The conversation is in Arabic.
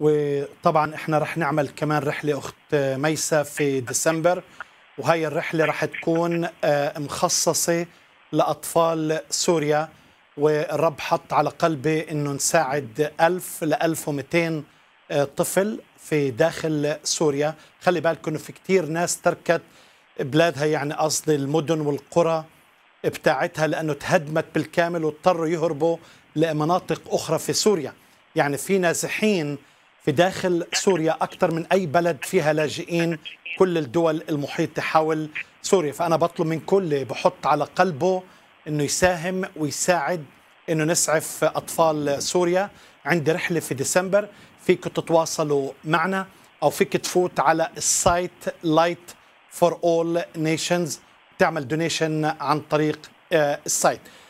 وطبعا احنا رح نعمل كمان رحله اخت ميسا في ديسمبر وهي الرحله رح تكون آه، مخصصه لاطفال سوريا والرب حط على قلبي انه نساعد 1000 ل 1200 آه، طفل في داخل سوريا خلي بالكم انه في كثير ناس تركت بلادها يعني قصدي المدن والقرى بتاعتها لانه تهدمت بالكامل واضطروا يهربوا لمناطق اخرى في سوريا يعني في نازحين في داخل سوريا أكثر من أي بلد فيها لاجئين كل الدول المحيطة حول سوريا فأنا بطلب من كل بحط على قلبه أنه يساهم ويساعد أنه نسعف أطفال سوريا عندي رحلة في ديسمبر فيك تتواصلوا معنا أو فيك تفوت على السايت لايت فور اول نيشنز تعمل دونيشن عن طريق آه، السايت